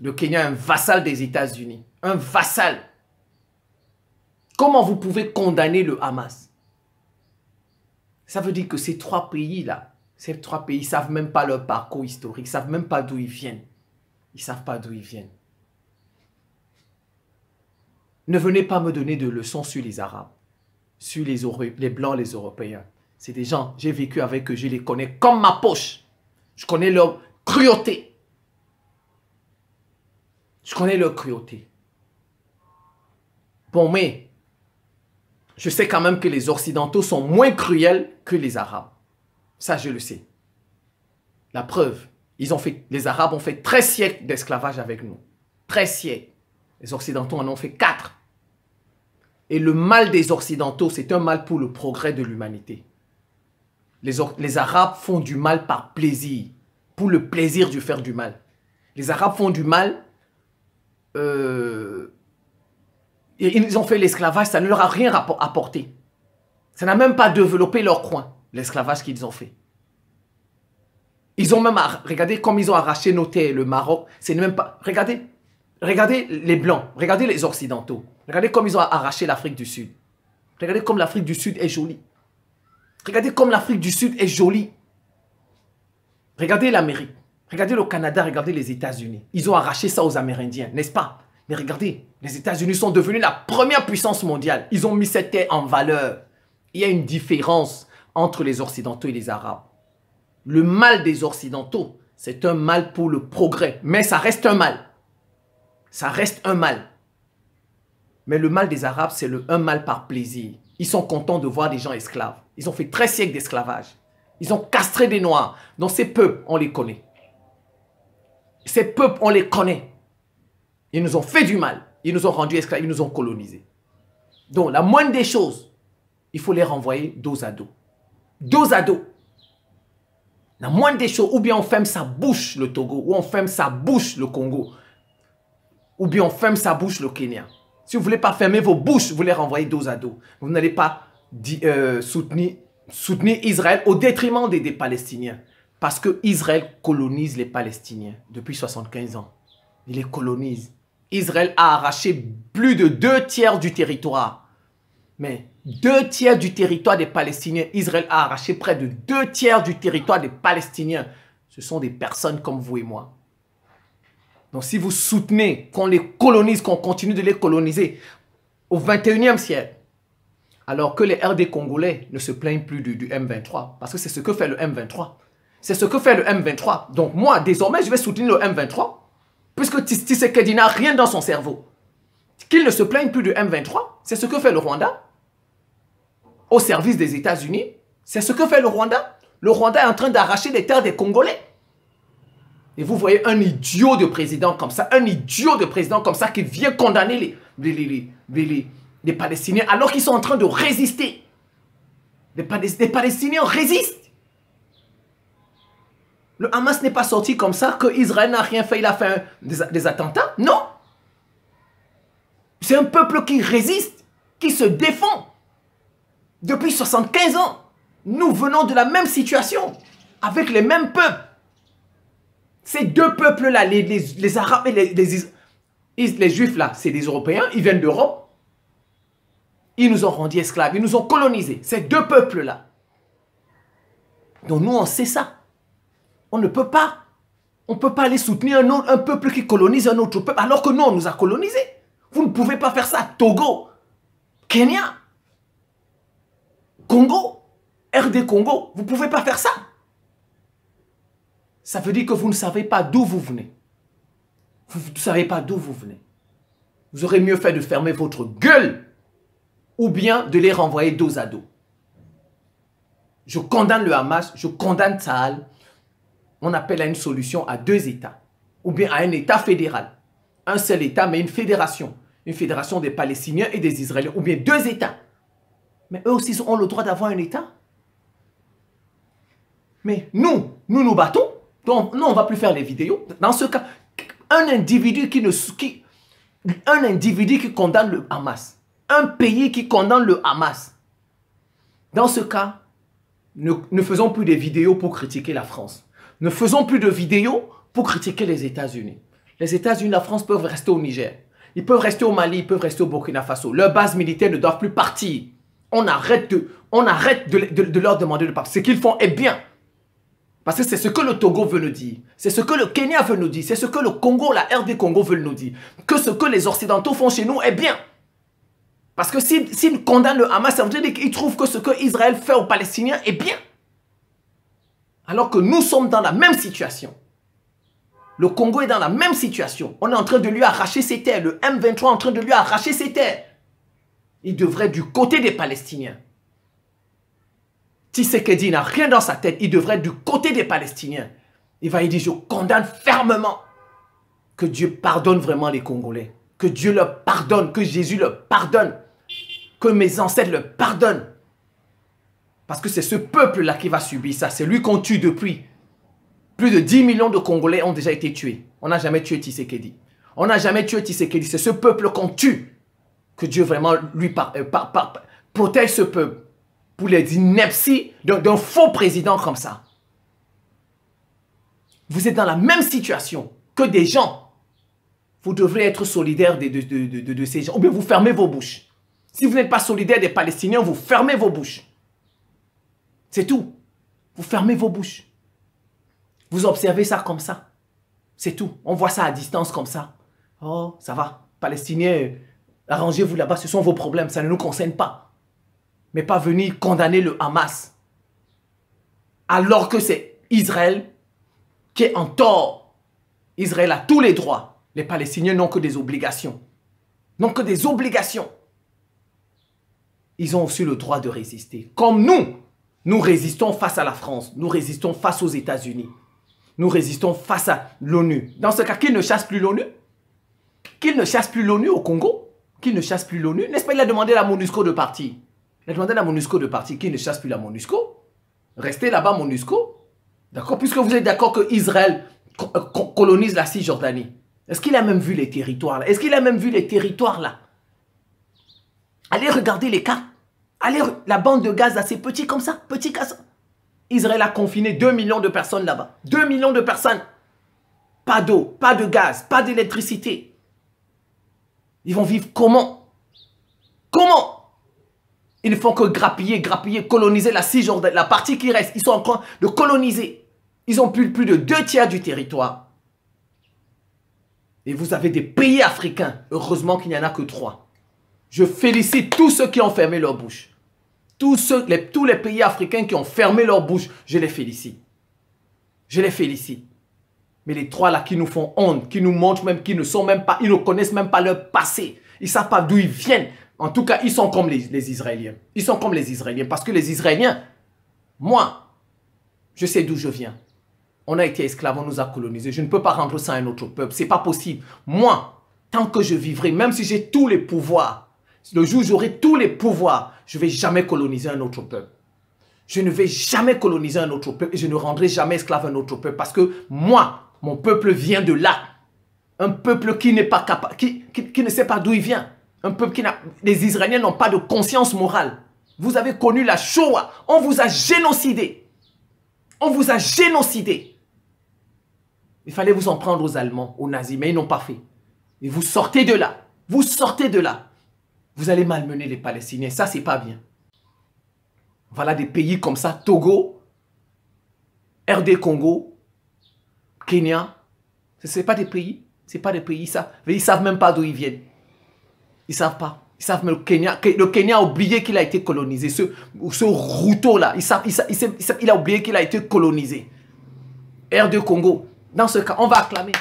Le Kenya est un vassal des États-Unis. Un vassal. Comment vous pouvez condamner le Hamas Ça veut dire que ces trois pays-là, ces trois pays, ils savent même pas leur parcours historique, ils savent même pas d'où ils viennent. Ils savent pas d'où ils viennent. Ne venez pas me donner de leçons sur les Arabes, sur les, les Blancs, les Européens. C'est des gens, j'ai vécu avec eux, je les connais comme ma poche. Je connais leur cruauté. Je connais leur cruauté. Bon, mais je sais quand même que les Occidentaux sont moins cruels que les Arabes. Ça, je le sais. La preuve, ils ont fait, les Arabes ont fait 13 siècles d'esclavage avec nous. 13 siècles. Les Occidentaux en ont fait 4. Et le mal des Occidentaux, c'est un mal pour le progrès de l'humanité. Les, Arabes font du mal par plaisir, pour le plaisir de faire du mal. Les Arabes font du mal. Euh, ils ont fait l'esclavage, ça ne leur a rien apporté. Ça n'a même pas développé leur coin l'esclavage qu'ils ont fait. Ils ont même, regardez comme ils ont arraché nos terres, le Maroc, c'est même pas, regardez, regardez les Blancs, regardez les Occidentaux, regardez comme ils ont arraché l'Afrique du Sud, regardez comme l'Afrique du Sud est jolie, regardez comme l'Afrique du Sud est jolie, regardez l'Amérique, regardez le Canada, regardez les États-Unis, ils ont arraché ça aux Amérindiens, n'est-ce pas Mais regardez, les États-Unis sont devenus la première puissance mondiale, ils ont mis cette terre en valeur, il y a une différence entre les Occidentaux et les Arabes. Le mal des Occidentaux, c'est un mal pour le progrès, mais ça reste un mal. Ça reste un mal. Mais le mal des Arabes, c'est un mal par plaisir. Ils sont contents de voir des gens esclaves. Ils ont fait 13 siècles d'esclavage. Ils ont castré des Noirs. Donc ces peuples, on les connaît. Ces peuples, on les connaît. Ils nous ont fait du mal. Ils nous ont rendus esclaves. Ils nous ont colonisés. Donc la moindre des choses, il faut les renvoyer dos à dos dos à dos. La moindre des choses, ou bien on ferme sa bouche le Togo, ou on ferme sa bouche le Congo, ou bien on ferme sa bouche le Kenya. Si vous ne voulez pas fermer vos bouches, vous les renvoyez dos à dos. Vous n'allez pas euh, soutenir, Israël au détriment des, des Palestiniens. Parce que Israël colonise les Palestiniens depuis 75 ans. Il les colonise. Israël a arraché plus de deux tiers du territoire. Mais deux tiers du territoire des Palestiniens. Israël a arraché près de deux tiers du territoire des Palestiniens. Ce sont des personnes comme vous et moi. Donc si vous soutenez qu'on les colonise, qu'on continue de les coloniser au 21e siècle, alors que les RD congolais ne se plaignent plus du, M23, parce que c'est ce que fait le M23. C'est ce que fait le M23. Donc moi, désormais, je vais soutenir le M23, puisque Tshisekedi n'a rien dans son cerveau. Qu'il ne se plaigne plus du M23, c'est ce que fait le Rwanda, au service des États-Unis. C'est ce que fait le Rwanda. Le Rwanda est en train d'arracher les terres des Congolais. Et vous voyez un idiot de président comme ça, un idiot de président comme ça qui vient condamner les, les, Palestiniens alors qu'ils sont en train de résister. Les, Palestiniens résistent. Le Hamas n'est pas sorti comme ça que Israël n'a rien fait, il a fait des attentats. Non. C'est un peuple qui résiste, qui se défend. Depuis 75 ans, nous venons de la même situation, avec les mêmes peuples. Ces deux peuples-là, les, Arabes et les, Juifs-là, c'est des Européens, ils viennent d'Europe. Ils nous ont rendus esclaves, ils nous ont colonisés, ces deux peuples-là. Donc nous, on sait ça. On ne peut pas. On peut pas aller soutenir un, un peuple qui colonise un autre peuple alors que nous, on nous a colonisés. Vous ne pouvez pas faire ça. Togo, Kenya, Congo, RD Congo, vous ne pouvez pas faire ça. Ça veut dire que vous ne savez pas d'où vous venez. Vous ne savez pas d'où vous venez. Vous aurez mieux fait de fermer votre gueule ou bien de les renvoyer dos à dos. Je condamne le Hamas, je condamne Sahel. On appelle à une solution à deux États ou bien à un État fédéral. Un seul État, mais une fédération. Une fédération des Palestiniens et des Israéliens ou bien deux États mais eux aussi ont le droit d'avoir un État. Mais nous, nous nous battons. Donc, nous, on ne va plus faire les vidéos. Dans ce cas, un individu qui ne... un individu qui condamne le Hamas. Un pays qui condamne le Hamas. Dans ce cas, ne, ne faisons plus des vidéos pour critiquer la France. Ne faisons plus de vidéos pour critiquer les États-Unis. Les États-Unis, la France peuvent rester au Niger. Ils peuvent rester au Mali, ils peuvent rester au Burkina Faso. Leurs bases militaires ne doivent plus partir on arrête de, on arrête de, leur demander le pape. Ce qu'ils font est bien. Parce que c'est ce que le Togo veut nous dire. C'est ce que le Kenya veut nous dire. C'est ce que le Congo, la RD Congo veut nous dire. Que ce que les Occidentaux font chez nous est bien. Parce que s'ils condamnent le Hamas, ça veut dire trouvent que ce que Israël fait aux Palestiniens est bien. Alors que nous sommes dans la même situation. Le Congo est dans la même situation. On est en train de lui arracher ses terres. Le M23 est en train de lui arracher ses terres. Il devrait être du côté des Palestiniens. Tshisekedi n'a rien dans sa tête. Il devrait être du côté des Palestiniens. Il va y dire, je condamne fermement que Dieu pardonne vraiment les Congolais. Que Dieu leur pardonne, que Jésus leur pardonne, que mes ancêtres leur pardonnent. Parce que c'est ce peuple-là qui va subir ça. C'est lui qu'on tue depuis. Plus de 10 millions de Congolais ont déjà été tués. On n'a jamais tué Tshisekedi. On n'a jamais tué Tshisekedi. C'est ce peuple qu'on tue que Dieu vraiment lui euh, par, protège ce peuple pour les inepties d'un faux président comme ça. Vous êtes dans la même situation que des gens. Vous devrez être solidaire de, de ces gens. Ou bien vous fermez vos bouches. Si vous n'êtes pas solidaire des Palestiniens, vous fermez vos bouches. C'est tout. Vous fermez vos bouches. Vous observez ça comme ça. C'est tout. On voit ça à distance comme ça. Oh, ça va. Palestiniens, Arrangez-vous là-bas, ce sont vos problèmes, ça ne nous concerne pas. Mais pas venir condamner le Hamas. Alors que c'est Israël qui est en tort. Israël a tous les droits. Les Palestiniens n'ont que des obligations. N'ont que des obligations. Ils ont aussi le droit de résister. Comme nous, nous résistons face à la France, nous résistons face aux États-Unis, nous résistons face à l'ONU. Dans ce cas, qu'ils ne chassent plus l'ONU. Qu'ils ne chassent plus l'ONU au Congo. Qui ne chasse plus l'ONU. N'est-ce pas, il a demandé à la MONUSCO de partir. Il a demandé à la MONUSCO de partir, Qui ne chasse plus la MONUSCO. Restez là-bas, MONUSCO. D'accord Puisque vous êtes d'accord que Israël euh, colonise la Cisjordanie. Est-ce qu'il a même vu les territoires là Est-ce qu'il a même vu les territoires là Allez regarder les cas. Allez, la bande de gaz assez c'est petit comme ça, petit casse. Israël a confiné 2 millions de personnes là-bas. 2 millions de personnes. Pas d'eau, pas de gaz, pas d'électricité. Ils vont vivre comment Comment Ils ne font que grappiller, grappiller, coloniser la Cisjordanie, la partie qui reste. Ils sont en train de coloniser. Ils ont plus, plus de deux tiers du territoire. Et vous avez des pays africains. Heureusement qu'il n'y en a que trois. Je félicite tous ceux qui ont fermé leur bouche. Tous, les, tous les pays africains qui ont fermé leur bouche, je les félicite. Je les félicite. Mais les trois là qui nous font honte, qui nous montrent même qu'ils ne sont même pas, ils ne connaissent même pas leur passé. Ils ne savent pas d'où ils viennent. En tout cas, ils sont comme les, Israéliens. Ils sont comme les Israéliens. Parce que les Israéliens, moi, je sais d'où je viens. On a été esclaves, on nous a colonisés. Je ne peux pas rendre ça à un autre peuple. Ce n'est pas possible. Moi, tant que je vivrai, même si j'ai tous les pouvoirs, le jour où j'aurai tous les pouvoirs, je ne vais jamais coloniser un autre peuple. Je ne vais jamais coloniser un autre peuple et je ne rendrai jamais esclave un autre peuple parce que moi, mon peuple vient de là. Un peuple qui n'est pas capable, qui, ne sait pas d'où il vient. Un peuple qui n'a... Les Israéliens n'ont pas de conscience morale. Vous avez connu la Shoah. On vous a génocidé. On vous a génocidé. Il fallait vous en prendre aux Allemands, aux nazis, mais ils n'ont pas fait. Et vous sortez de là. Vous sortez de là. Vous allez malmener les Palestiniens. Ça, c'est pas bien. Voilà des pays comme ça, Togo, RD Congo, Kenya, ce n'est pas des pays. Ce pas des pays, ça. Ils savent même pas d'où ils viennent. Ils savent pas. Ils savent, même le Kenya, le Kenya a oublié qu'il a été colonisé. Ce, ce routeau-là, il, a oublié qu'il a été colonisé. R2 Congo, dans ce cas, on va acclamer.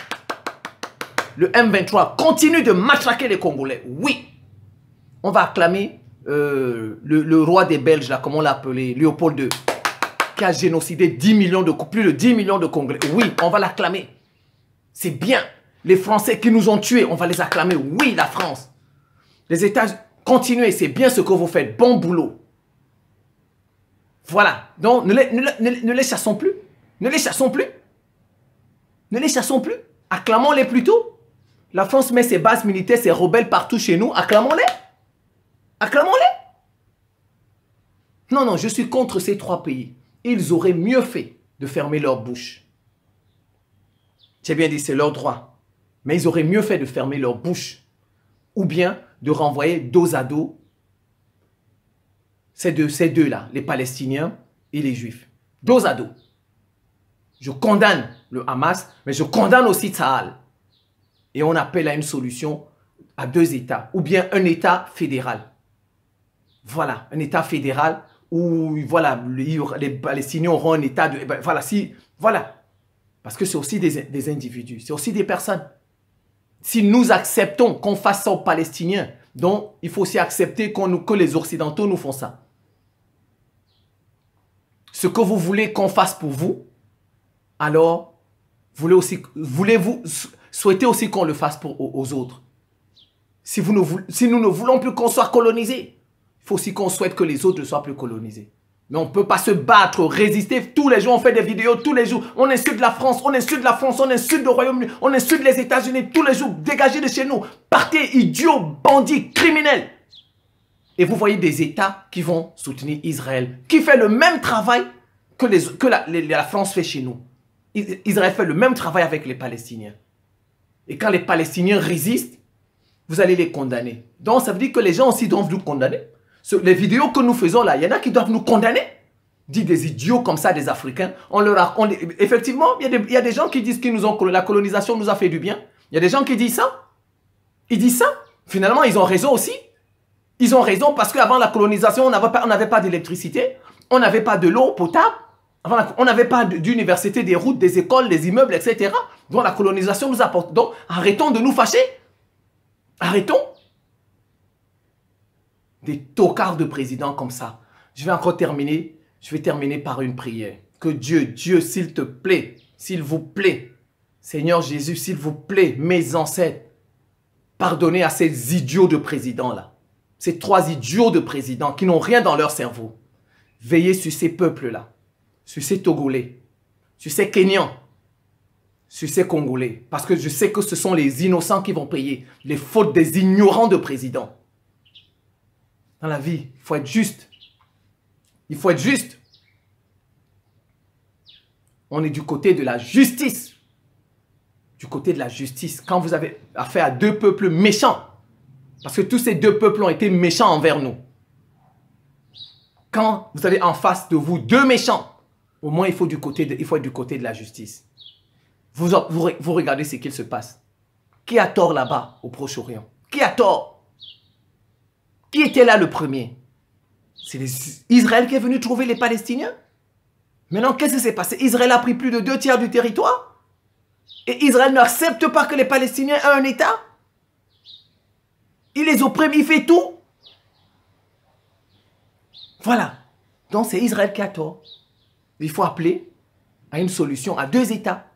Le M23 continue de matraquer les Congolais. Oui, on va acclamer euh, le, roi des Belges, là, comme on l'appelait, Léopold II a génocidé 10 millions de, plus de 10 millions de Congrès. Oui, on va l'acclamer. C'est bien. Les Français qui nous ont tués, on va les acclamer. Oui, la France. Les États, continuez, c'est bien ce que vous faites. Bon boulot. Voilà. Donc, ne les, ne les, chassons plus. Ne les chassons plus. Ne les chassons plus. Acclamons-les plutôt. La France met ses bases militaires, ses rebelles partout chez nous. Acclamons-les. Acclamons-les. Non, non, je suis contre ces trois pays ils auraient mieux fait de fermer leur bouche. J'ai bien dit, c'est leur droit. Mais ils auraient mieux fait de fermer leur bouche ou bien de renvoyer dos à dos ces deux-là, les Palestiniens et les Juifs. Dos à dos. Je condamne le Hamas, mais je condamne aussi Tsahal. Et on appelle à une solution à deux États, ou bien un État fédéral. Voilà, un État fédéral où voilà, les Palestiniens auront un état de... Eh ben, voilà, si, voilà. Parce que c'est aussi des, individus, c'est aussi des personnes. Si nous acceptons qu'on fasse ça aux Palestiniens, donc il faut aussi accepter nous que les Occidentaux nous font ça. Ce que vous voulez qu'on fasse pour vous, alors voulez aussi, voulez-vous souhaitez aussi qu'on le fasse pour, aux, autres. Si, vous ne, si nous ne voulons plus qu'on soit colonisé. Il faut aussi qu'on souhaite que les autres ne soient plus colonisés. Mais on ne peut pas se battre, résister. Tous les jours, on fait des vidéos, tous les jours. On insulte la France, on insulte la France, on insulte le Royaume-Uni, on insulte les États-Unis. Tous les jours, dégagez de chez nous. Partez, idiots, bandits, criminels. Et vous voyez des États qui vont soutenir Israël, qui fait le même travail que, la, la France fait chez nous. Israël fait le même travail avec les Palestiniens. Et quand les Palestiniens résistent, vous allez les condamner. Donc ça veut dire que les gens aussi doivent vous condamner les vidéos que nous faisons là, il y en a qui doivent nous condamner. Dit des idiots comme ça, des Africains. On leur effectivement, il y, a des, gens qui disent que nous ont, la colonisation nous a fait du bien. Il y a des gens qui disent ça. Ils disent ça. Finalement, ils ont raison aussi. Ils ont raison parce qu'avant la colonisation, on n'avait pas, pas d'électricité, on n'avait pas de l'eau potable, on n'avait pas d'université, des routes, des écoles, des immeubles, etc. Donc la colonisation nous apporte. Donc arrêtons de nous fâcher. Arrêtons des tocards de président comme ça. Je vais encore terminer. Je vais terminer par une prière. Que Dieu, Dieu, s'il te plaît, s'il vous plaît, Seigneur Jésus, s'il vous plaît, mes ancêtres, pardonnez à ces idiots de présidents-là. Ces trois idiots de présidents qui n'ont rien dans leur cerveau. Veillez sur ces peuples-là, sur ces Togolais, sur ces Kenyans, sur ces Congolais. Parce que je sais que ce sont les innocents qui vont payer les fautes des ignorants de présidents dans la vie. Il faut être juste. Il faut être juste. On est du côté de la justice. Du côté de la justice. Quand vous avez affaire à deux peuples méchants, parce que tous ces deux peuples ont été méchants envers nous. Quand vous avez en face de vous deux méchants, au moins il faut, du côté il faut être du côté de la justice. Vous, vous, vous regardez ce qu'il se passe. Qui a tort là-bas au Proche-Orient Qui a tort qui était là le premier C'est Israël qui est venu trouver les Palestiniens Maintenant, qu'est-ce qui s'est passé Israël a pris plus de deux tiers du territoire Et Israël n'accepte pas que les Palestiniens aient un État Il les opprime, il fait tout Voilà. Donc c'est Israël qui a tort. Il faut appeler à une solution, à deux États.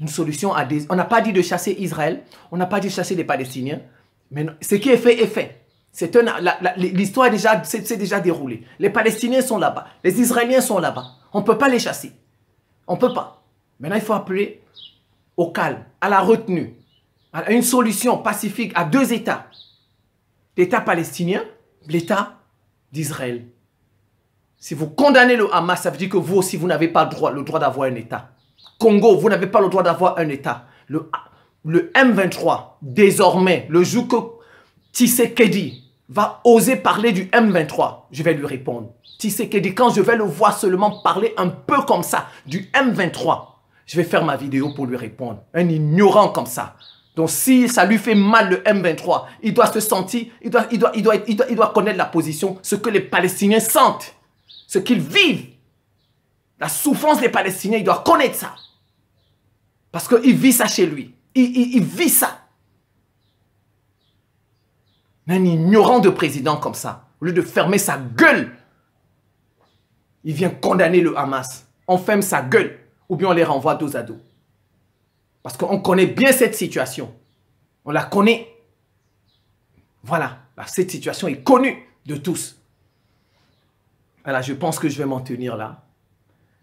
Une solution à des... On n'a pas dit de chasser Israël, on n'a pas dit de chasser les Palestiniens, mais ce qui est fait est fait. L'histoire déjà, c'est déjà déroulée. Les Palestiniens sont là-bas. Les Israéliens sont là-bas. On ne peut pas les chasser. On ne peut pas. Maintenant, il faut appeler au calme, à la retenue, à une solution pacifique à deux États. L'État palestinien, l'État d'Israël. Si vous condamnez le Hamas, ça veut dire que vous aussi, vous n'avez pas le droit, le droit d'avoir un État. Congo, vous n'avez pas le droit d'avoir un État. Le, le M23, désormais, le jour que Kedi, va oser parler du M23, je vais lui répondre. Si c'est Kedi, quand je vais le voir seulement parler un peu comme ça du M23, je vais faire ma vidéo pour lui répondre. Un ignorant comme ça. Donc si ça lui fait mal le M23, il doit se sentir, il doit, il doit, il doit, connaître la position, ce que les Palestiniens sentent, ce qu'ils vivent. La souffrance des Palestiniens, il doit connaître ça. Parce qu'il vit ça chez lui. il vit ça un ignorant de président comme ça, au lieu de fermer sa gueule, il vient condamner le Hamas. On ferme sa gueule ou bien on les renvoie dos à dos. Parce qu'on connaît bien cette situation. On la connaît. Voilà, bah, cette situation est connue de tous. Voilà, je pense que je vais m'en tenir là.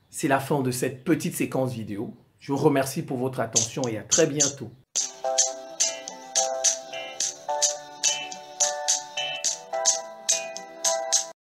C'est la fin de cette petite séquence vidéo. Je vous remercie pour votre attention et à très bientôt.